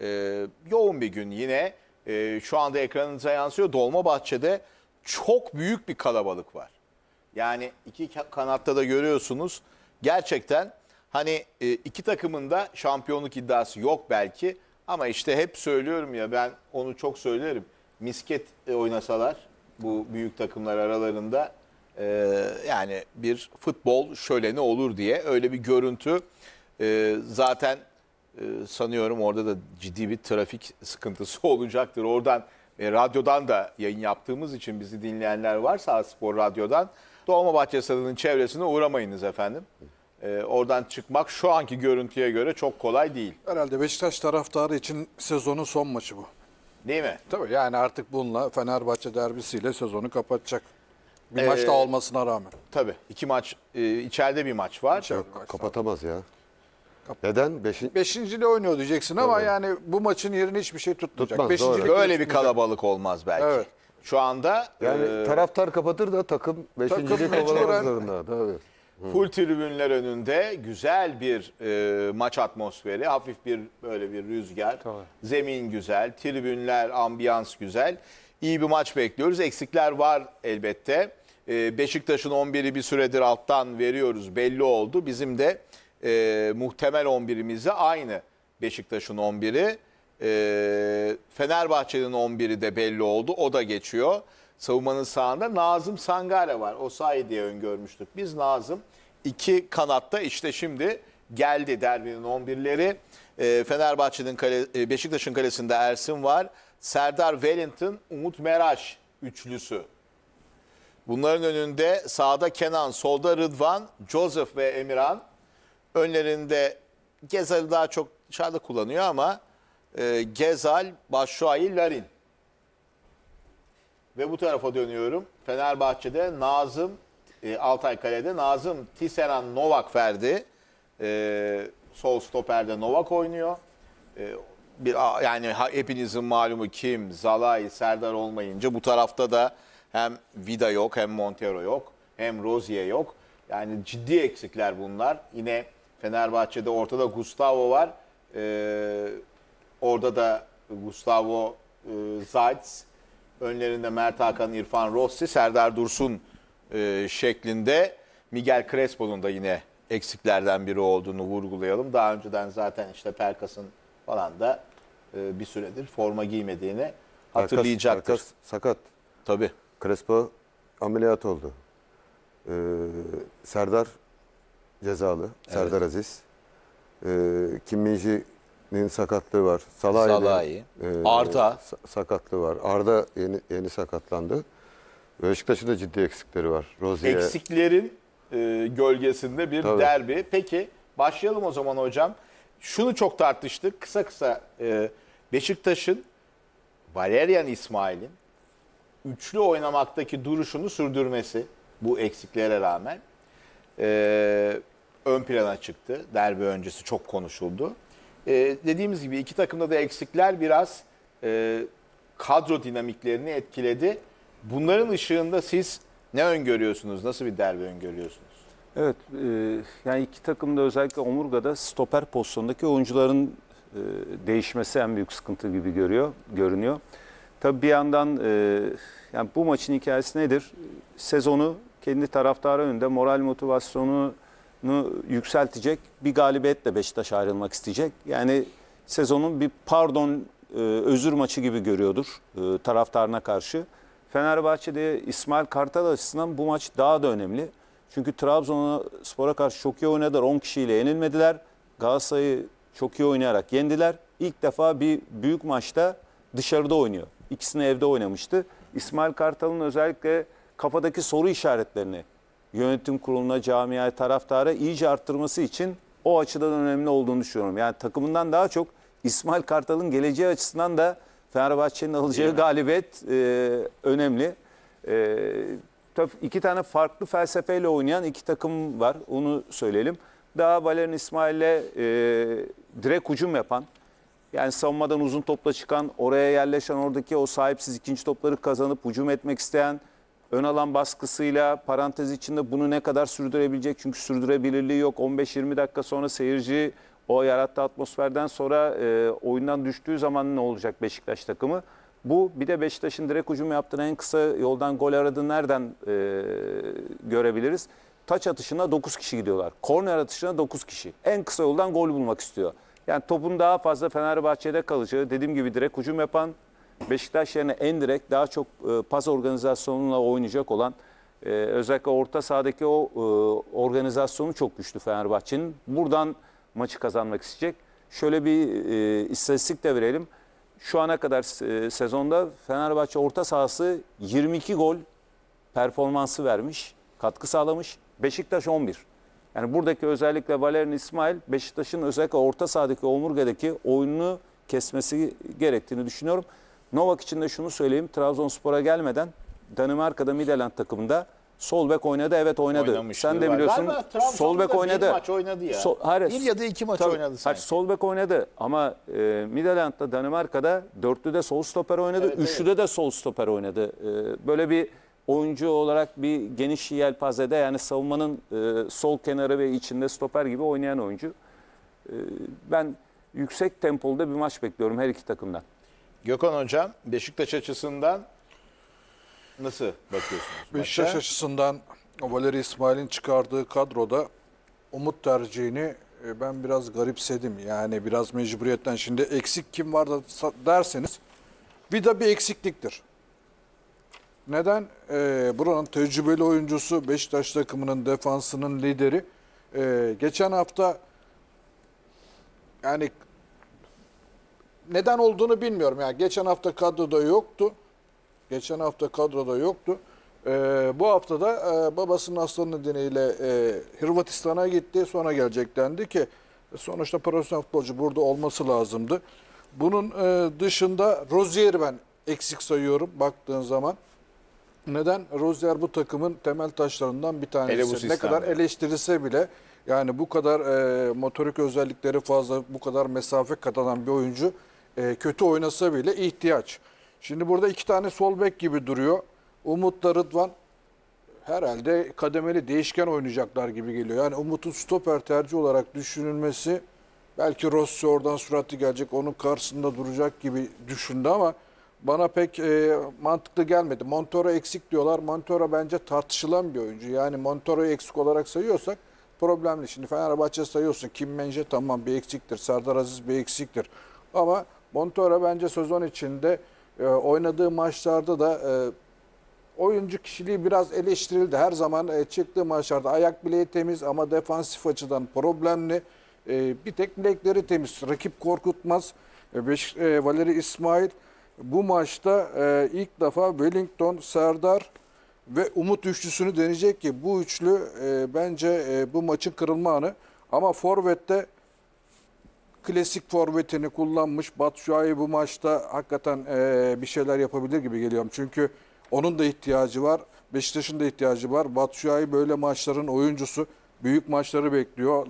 e, yoğun bir gün yine. E, şu anda ekranınıza yansıyor. Dolmabahçe'de çok büyük bir kalabalık var. Yani iki kanatta da görüyorsunuz. Gerçekten hani e, iki takımın da şampiyonluk iddiası yok belki. Ama işte hep söylüyorum ya ben onu çok söylerim. Misket e, oynasalar bu büyük takımlar aralarında e, yani bir futbol şöleni olur diye öyle bir görüntü e, zaten ee, sanıyorum orada da ciddi bir trafik sıkıntısı olacaktır. Oradan e, radyodan da yayın yaptığımız için bizi dinleyenler varsa Spor Radyo'dan Dolmabahçe Stadı'nın çevresine uğramayınız efendim. E, oradan çıkmak şu anki görüntüye göre çok kolay değil. Herhalde Beşiktaş taraftarı için sezonun son maçı bu. Değil mi? Tabii yani artık bununla Fenerbahçe derbisiyle sezonu kapatacak. Bir ee, maç da olmasına rağmen. Tabii. iki maç, e, içeride bir maç var. İçeride kapatamaz ya. Neden? Beşin... Beşinciyle oynuyor diyeceksin ama Tabii. yani bu maçın yerini hiçbir şey tutmayacak. Tutmaz, Beşincilik doğru. Öyle bir kalabalık olmaz belki. Evet. Şu anda yani e... taraftar kapatır da takım beşincilik kovalamaz Full tribünler önünde güzel bir e, maç atmosferi, hafif bir böyle bir rüzgar, Tabii. zemin güzel, tribünler, ambiyans güzel. İyi bir maç bekliyoruz. Eksikler var elbette. E, Beşiktaş'ın 11'i bir süredir alttan veriyoruz belli oldu. Bizim de e, muhtemel 11'imize aynı Beşiktaş'ın 11'i. E, ee, Fenerbahçe'nin 11'i de belli oldu. O da geçiyor. Savunmanın sağında Nazım Sangare var. O sayı diye öngörmüştük. Biz Nazım iki kanatta işte şimdi geldi derbinin 11'leri. E, ee, Fenerbahçe'nin kale, e, Beşiktaş'ın kalesinde Ersin var. Serdar Wellington, Umut Meraş üçlüsü. Bunların önünde sağda Kenan, solda Rıdvan, Joseph ve Emirhan önlerinde Gezal'i daha çok dışarıda kullanıyor ama e, Gezal, Başşuayi, Larin. Ve bu tarafa dönüyorum. Fenerbahçe'de Nazım, e, Altay Kale'de Nazım, Tiseran, Novak Ferdi. E, sol stoperde Novak oynuyor. E, bir yani hepinizin malumu kim? Zalay, Serdar olmayınca bu tarafta da hem Vida yok, hem Montero yok, hem Rozier yok. Yani ciddi eksikler bunlar. Yine Fenerbahçe'de ortada Gustavo var. Ee, orada da Gustavo e, Zayt's önlerinde Mert Hakan, İrfan Rossi, Serdar Dursun e, şeklinde Miguel Crespo'nun da yine eksiklerden biri olduğunu vurgulayalım. Daha önceden zaten işte Perkas'ın falan da e, bir süredir forma giymediğini hatırlayacaktır. Perkas, Perkas sakat. Tabii. Crespo ameliyat oldu. Ee, Serdar cezalı. Serdar Aziz. E, Kim Minji'nin sakatlığı var. Salah'ın Salahi, e, e, Arda. sakatlığı var. Arda yeni, yeni sakatlandı. Beşiktaş'ın da ciddi eksikleri var. Rozier. Eksiklerin e, gölgesinde bir Tabii. derbi. Peki başlayalım o zaman hocam. Şunu çok tartıştık. Kısa kısa e, Beşiktaş'ın Valerian İsmail'in üçlü oynamaktaki duruşunu sürdürmesi bu eksiklere rağmen e, ön plana çıktı. Derbi öncesi çok konuşuldu. E, dediğimiz gibi iki takımda da eksikler biraz e, kadro dinamiklerini etkiledi. Bunların ışığında siz ne öngörüyorsunuz? Nasıl bir derbi öngörüyorsunuz? Evet, e, yani iki takımda özellikle omurgada stoper pozisyondaki oyuncuların e, değişmesi en büyük sıkıntı gibi görüyor, görünüyor. Tabii bir yandan e, yani bu maçın hikayesi nedir? Sezonu kendi taraftarı önünde moral motivasyonunu yükseltecek bir galibiyetle Beşiktaş ayrılmak isteyecek. Yani sezonun bir pardon e, özür maçı gibi görüyordur e, taraftarına karşı. Fenerbahçe'de İsmail Kartal açısından bu maç daha da önemli. Çünkü Trabzonspora karşı çok iyi oynadılar. 10 kişiyle yenilmediler. Galatasaray'ı çok iyi oynayarak yendiler. İlk defa bir büyük maçta dışarıda oynuyor. İkisini evde oynamıştı. İsmail Kartal'ın özellikle kafadaki soru işaretlerini yönetim kuruluna, camiaya, taraftara iyice arttırması için o açıdan önemli olduğunu düşünüyorum. Yani takımından daha çok İsmail Kartal'ın geleceği açısından da Fenerbahçe'nin alacağı galibiyet e, önemli. E, tabii iki tane farklı felsefeyle oynayan iki takım var. Onu söyleyelim. Daha Valerian İsmail'le e, direkt hücum yapan, yani savunmadan uzun topla çıkan, oraya yerleşen oradaki o sahipsiz ikinci topları kazanıp hücum etmek isteyen, ön alan baskısıyla parantez içinde bunu ne kadar sürdürebilecek? Çünkü sürdürebilirliği yok. 15-20 dakika sonra seyirci o yarattığı atmosferden sonra e, oyundan düştüğü zaman ne olacak Beşiktaş takımı? Bu bir de Beşiktaş'ın direkt hücum yaptığını en kısa yoldan gol aradı nereden e, görebiliriz? Taç atışına 9 kişi gidiyorlar. Korner atışına 9 kişi. En kısa yoldan gol bulmak istiyor. Yani topun daha fazla Fenerbahçe'de kalacağı, dediğim gibi direkt hücum yapan, Beşiktaş yerine Endirek daha çok e, pas organizasyonuyla oynayacak olan e, özellikle orta sahadaki o e, organizasyonu çok güçlü Fenerbahçe'nin. Buradan maçı kazanmak isteyecek. Şöyle bir e, istatistik de verelim. Şu ana kadar e, sezonda Fenerbahçe orta sahası 22 gol performansı vermiş, katkı sağlamış. Beşiktaş 11. Yani buradaki özellikle Valerian İsmail Beşiktaş'ın özellikle orta sahadaki omurgadaki oyununu kesmesi gerektiğini düşünüyorum. Novak için de şunu söyleyeyim. Trabzonspor'a gelmeden Danimarka'da Midland takımında sol bek oynadı. Evet oynadı. Sen de var. biliyorsun sol bek oynadı. maç oynadı ya. So, hayır, bir ya da iki maç tabii, oynadı sanki. sol bek oynadı ama e, Midland'da Danimarka'da de sol stoper oynadı. Evet, üçlüde evet. de sol stoper oynadı. E, böyle bir oyuncu olarak bir geniş yelpazede yani savunmanın e, sol kenarı ve içinde stoper gibi oynayan oyuncu. E, ben yüksek tempolu bir maç bekliyorum her iki takımdan. Gökhan Hocam Beşiktaş açısından nasıl bakıyorsunuz? Beşiktaş maça? açısından Valeri İsmail'in çıkardığı kadroda Umut tercihini e, ben biraz garipsedim. Yani biraz mecburiyetten şimdi eksik kim var derseniz bir de bir eksikliktir. Neden? Ee, buranın tecrübeli oyuncusu Beşiktaş takımının defansının lideri. Ee, geçen hafta yani neden olduğunu bilmiyorum. Yani geçen hafta kadroda yoktu. Geçen hafta kadroda yoktu. Ee, bu hafta da e, babasının hastalığı nedeniyle e, Hırvatistan'a gitti. Sonra gelecek dendi ki sonuçta profesyonel futbolcu burada olması lazımdı. Bunun e, dışında Rozier'i ben eksik sayıyorum baktığın zaman. Neden? Rozier bu takımın temel taşlarından bir tanesi. Ne kadar eleştirilse bile yani bu kadar e, motorik özellikleri fazla, bu kadar mesafe katanan bir oyuncu e, kötü oynasa bile ihtiyaç. Şimdi burada iki tane sol bek gibi duruyor. Umut da Rıdvan herhalde kademeli değişken oynayacaklar gibi geliyor. Yani Umut'un stoper tercih olarak düşünülmesi belki Rossi oradan süratli gelecek onun karşısında duracak gibi düşündü ama bana pek e, mantıklı gelmedi. Montoro eksik diyorlar. Montoro bence tartışılan bir oyuncu. Yani Montoro'yu eksik olarak sayıyorsak problemli. Şimdi Fenerbahçe sayıyorsun. Kim Mence tamam bir eksiktir. Serdar Aziz bir eksiktir. Ama Montoya bence sezon içinde e, oynadığı maçlarda da e, oyuncu kişiliği biraz eleştirildi. Her zaman e, çıktığı maçlarda ayak bileği temiz ama defansif açıdan problemli. E, bir tek bilekleri temiz. Rakip korkutmaz. E, Beş, e, Valeri İsmail bu maçta e, ilk defa Wellington, Serdar ve Umut üçlüsünü deneyecek ki bu üçlü e, bence e, bu maçın kırılma anı. Ama Forvet'te klasik forvetini kullanmış. Batshuayi bu maçta hakikaten e, bir şeyler yapabilir gibi geliyorum. Çünkü onun da ihtiyacı var. Beşiktaş'ın da ihtiyacı var. Batshuayi böyle maçların oyuncusu. Büyük maçları bekliyor.